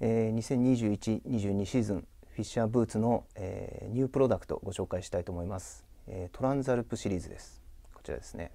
え2021-22シーズンフィッシャーブーツの、えニュープロダクトご紹介したいと思います、えトランザルプシリーズですこちらですね、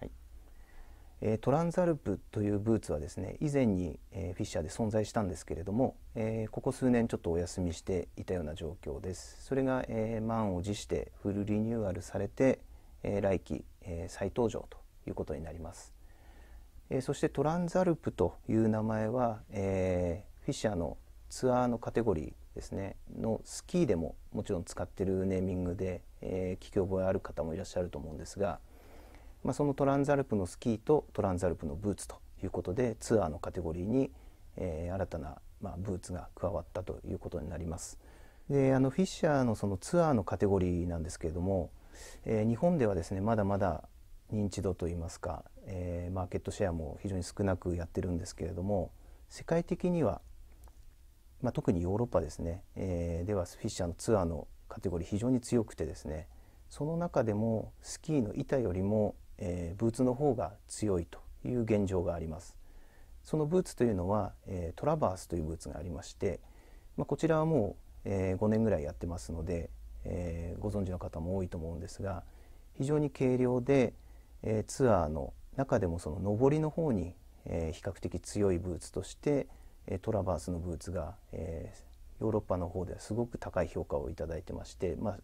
はいえトランザルプというブーツはですね以前に、えフィッシャーで存在したんですけれども、えここ数年ちょっとお休みしていたような状況ですそれが、え満を持してフルリニューアルされて、え来期、え再登場ということになりますえそしてトランザルプという名前は、えー、フィッシャーのツアーのカテゴリーですねのスキーでももちろん使ってるネーミングで、えー、聞き覚えある方もいらっしゃると思うんですが、まあ、そのトランザルプのスキーとトランザルプのブーツということでツアーのカテゴリーに、えー、新たな、まあ、ブーツが加わったということになります。であのフィッシャーのそのツアーのカテゴリーなんですけれども、えー、日本ではですねまだまだ認知度といいますか、えー、マーケットシェアも非常に少なくやってるんですけれども世界的にはまあ、特にヨーロッパですね、えー、ではフィッシャーのツアーのカテゴリー非常に強くてですねその中でもスキーの板よりも、えー、ブーツの方が強いという現状がありますそのブーツというのは、えー、トラバースというブーツがありまして、まあ、こちらはもう、えー、5年ぐらいやってますので、えー、ご存知の方も多いと思うんですが非常に軽量で、えー、ツアーの中でもその上りの方に、えー、比較的強いブーツとして、トラバースのブーツが、えー、ヨーロッパの方ではすごく高い評価を頂いてまして、まあ、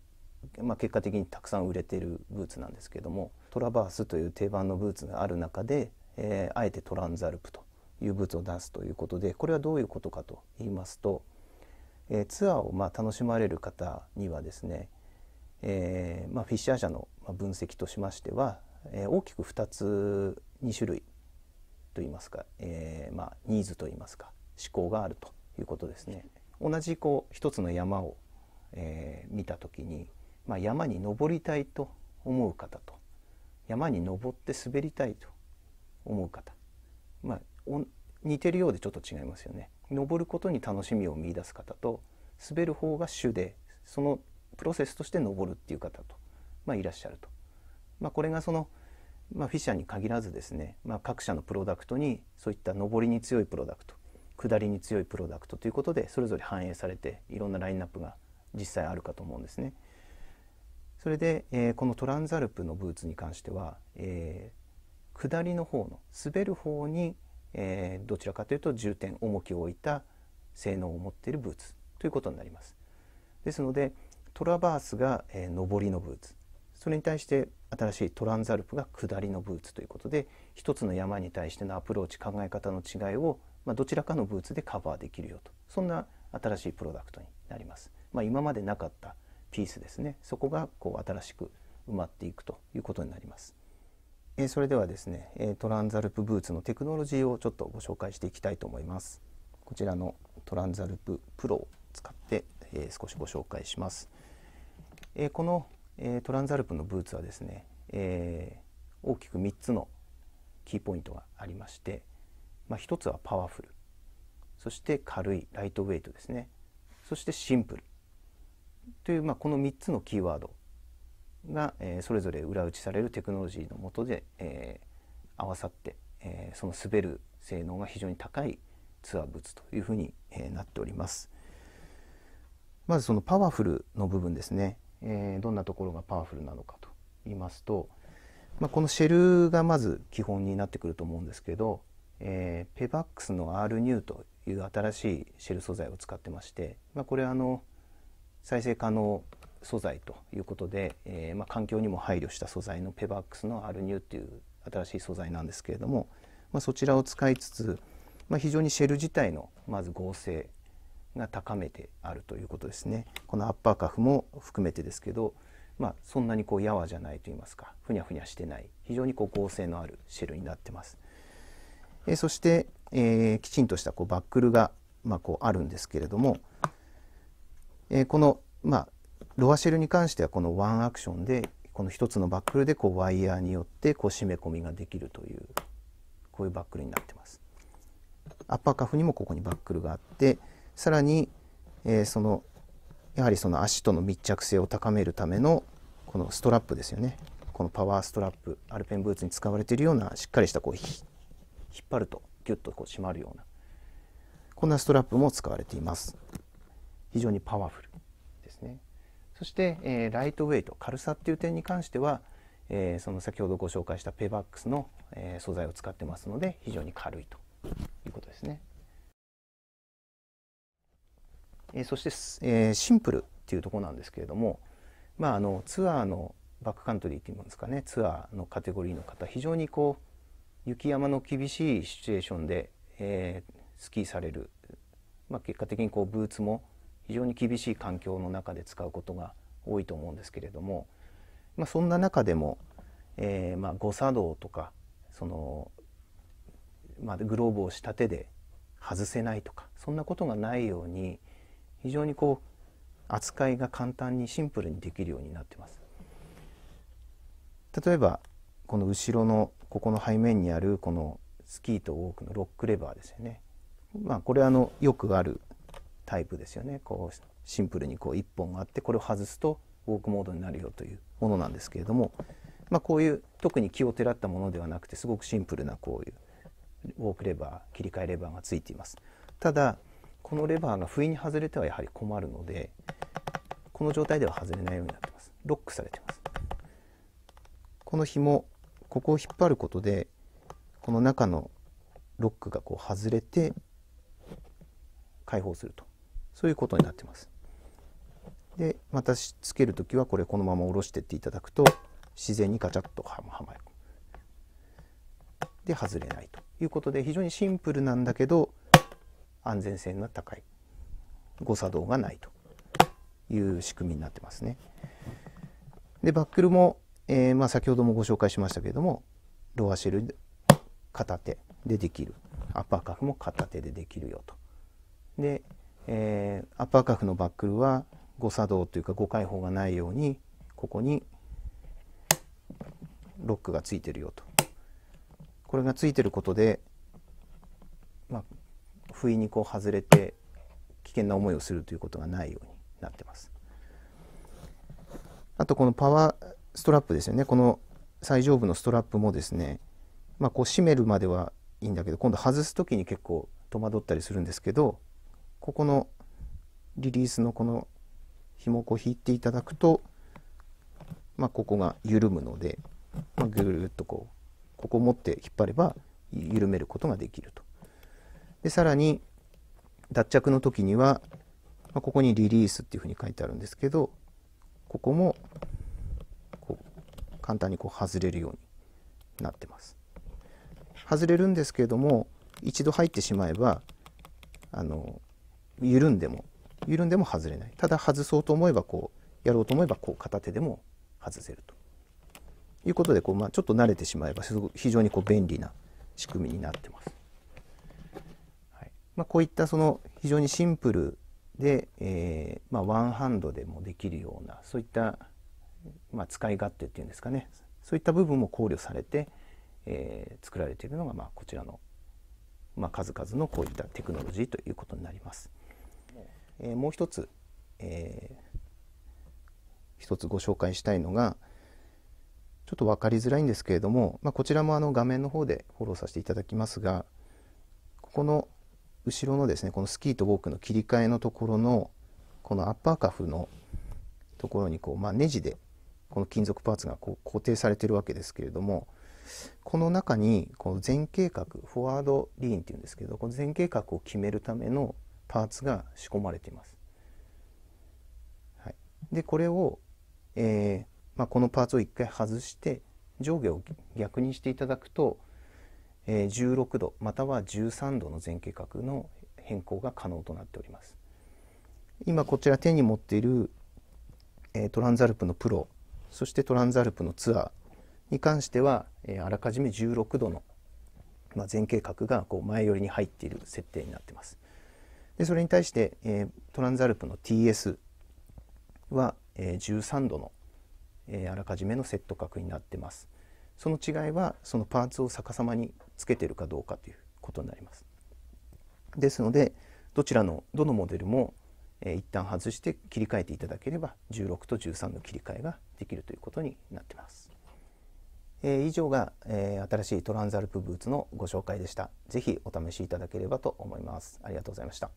まあ、結果的にたくさん売れてるブーツなんですけどもトラバースという定番のブーツがある中で、えー、あえてトランザルプというブーツを出すということでこれはどういうことかと言いますと、えー、ツアーをまあ楽しまれる方にはですね、えまあ、フィッシャー社の分析としましては、え大きく2つ2種類といいますか、えまあ、ニーズといいますか思考があるということですね。同じこう一つの山を、えー、見た時に、まあ、山に登りたいと思う方と山に登って滑りたいと思う方、まあ、似てるようでちょっと違いますよね。登ることに楽しみを見いだす方と滑る方が主でそのプロセスとして登るっていう方と、まあ、いらっしゃると。まあ、これがそのまあ、フィッシャーに限らずですね、まあ、各社のプロダクトにそういった上りに強いプロダクト下りに強いプロダクトということでそれぞれ反映されていろんなラインナップが実際あるかと思うんですね。それで、えー、このトランザルプのブーツに関しては、えー、下りの方の滑る方に、えー、どちらかというと重点重きを置いた性能を持っているブーツということになります。ですのでトラバースが、え上りのブーツそれに対して新しいトランザルプが下りのブーツということで一つの山に対してのアプローチ考え方の違いをまあ、どちらかのブーツでカバーできるよとそんな新しいプロダクトになります。まあ、今までなかったピースですねそこがこう新しく埋まっていくということになります。えそれではですね、えトランザルプブーツのテクノロジーをちょっとご紹介していきたいと思います。こちらのトランザルププロを使って、え少しご紹介します。えこの、えトランザルプのブーツはですね、え大きく3つのキーポイントがありまして、まあ、一つはパワフルそして軽いライトウェイトですねそしてシンプルという、まあ、この3つのキーワードが、えー、それぞれ裏打ちされるテクノロジーのもとで、えー、合わさって、えー、その滑る性能が非常に高いツアーブーツというふうに、えなっております。まずそのパワフルの部分ですね、えどんなところがパワフルなのかと言いますと、まあ、このシェルがまず基本になってくると思うんですけど、えー、ペバックスの R ニューという新しいシェル素材を使ってまして、まあ、これあの再生可能素材ということで、えー、まあ、環境にも配慮した素材のペバックスの R ニューという新しい素材なんですけれども、まあ、そちらを使いつつ、ま非常にシェル自体のまず合成が高めてあるということですね。このアッパーカフも含めてですけど、まあ、そんなにこうやわじゃないと言いますかふにゃふにゃしてない非常にこう合成のあるシェルになってます。えそして、えきちんとしたこうバックルが、まあ、こうあるんですけれども、えこの、まあ、ロアシェルに関してはこのワンアクションでこの1つのバックルでこうワイヤーによってこう締め込みができるというこういうバックルになってます。アッパーカフにもここにバックルがあってさらに、えそのやはりその足との密着性を高めるためのこのストラップですよねこのパワーストラップアルペンブーツに使われているようなしっかりしたこう引っ張るとギュッとこう締まるようなこんなストラップも使われています非常にパワフルですねそして、えー、ライトウェイト軽さっていう点に関しては、えー、その先ほどご紹介したペーバックスの、えー、素材を使ってますので非常に軽いということですね、えそして、えシンプルっていうとこなんですけれどもまああのツアーのバックカントリーっていうんですかねツアーのカテゴリーの方非常にこう雪山の厳しいシチュエーションで、えー、スキーされる、まあ、結果的にこうブーツも非常に厳しい環境の中で使うことが多いと思うんですけれども、まあ、そんな中でも、えー、まあ、誤作動とかその、まあ、グローブをした手で外せないとかそんなことがないように非常にこう扱いが簡単にシンプルにできるようになってます。例えばこの後ろのここの背面にあるこのスキーとウォークのロックレバーですよね。まあこれはあのよくあるタイプですよね。こうシンプルにこう1本あってこれを外すとウォークモードになるよというものなんですけれども、まあ、こういう特に気をてらったものではなくてすごくシンプルなこういうウォークレバー切り替えレバーがついています。ただこのレバーが不意に外れてはやはり困るのでこの状態では外れないようになってます。ロックされてます。この紐ここを引っ張ることでこの中のロックがこう外れて解放するとそういうことになってます。でまたつける時はこれこのまま下ろしてっていただくと自然にガチャッとはまる。で外れないということで非常にシンプルなんだけど安全性の高い誤作動がないという仕組みになってますね。でバックルもえー、まあ、先ほどもご紹介しましたけれどもロアシェル片手でできるアッパーカフも片手でできるよと。で、えー、アッパーカフのバックルは誤作動というか誤解放がないようにここにロックがついてるよと。これがついてることで、まあ、不意にこう外れて危険な思いをするということがないようになってます。あとこのパワーストラップですよねこの最上部のストラップもですね、まあ、こう締めるまではいいんだけど今度外す時に結構戸惑ったりするんですけどここのリリースのこの紐をこう引いていただくと、まあ、ここが緩むので、まあ、ぐるっとこうここを持って引っ張れば緩めることができると。でさらに脱着の時には、まあ、ここにリリースっていうふうに書いてあるんですけどここも簡単にこう外れるようになってます。外れるんですけれども一度入ってしまえばあの緩んでも緩んでも外れないただ外そうと思えばこうやろうと思えばこう片手でも外せるということでこう、まあ、ちょっと慣れてしまえば非常にこう便利な仕組みになってます。はいまあ、こういったその非常にシンプルで、えーまあ、ワンハンドでもできるようなそういったまあ、使い勝手っていうんですかねそういった部分も考慮されて、えー、作られているのが、まあ、こちらの、まあ、数々のこういったテクノロジーということになります。えー、もう一つ、えー、一つご紹介したいのがちょっと分かりづらいんですけれども、まあ、こちらもあの画面の方でフォローさせていただきますがここの後ろのですねこのスキーとウォークの切り替えのところのこのアッパーカフのところにこう、まあ、ネジでこの金属パーツがこう固定されてるわけですけれどもこの中にこの前傾角フォワードリーンっていうんですけどこの前傾角を決めるためのパーツが仕込まれています。はい、でこれを、えーまあ、このパーツを1回外して上下を逆にしていただくと、えー、16度または13度の前傾角の変更が可能となっております。今こちら手に持っている、えトランザルプのプロそしてトランザルプのツアーに関しては、えー、あらかじめ16度の、まあ、前傾角がこう前寄りに入っている設定になってます。でそれに対して、えー、トランザルプの TS は、えー、13度の、えー、あらかじめのセット角になってます。その違いはそのパーツを逆さまにつけてるかどうかということになります。ですのでどちらのどのモデルもえー、一旦外して切り替えていただければ16と13の切り替えができるということになってます。えー、以上が、えー、新しいトランザルプブーツのご紹介でした。ぜひお試しいただければと思います。ありがとうございました。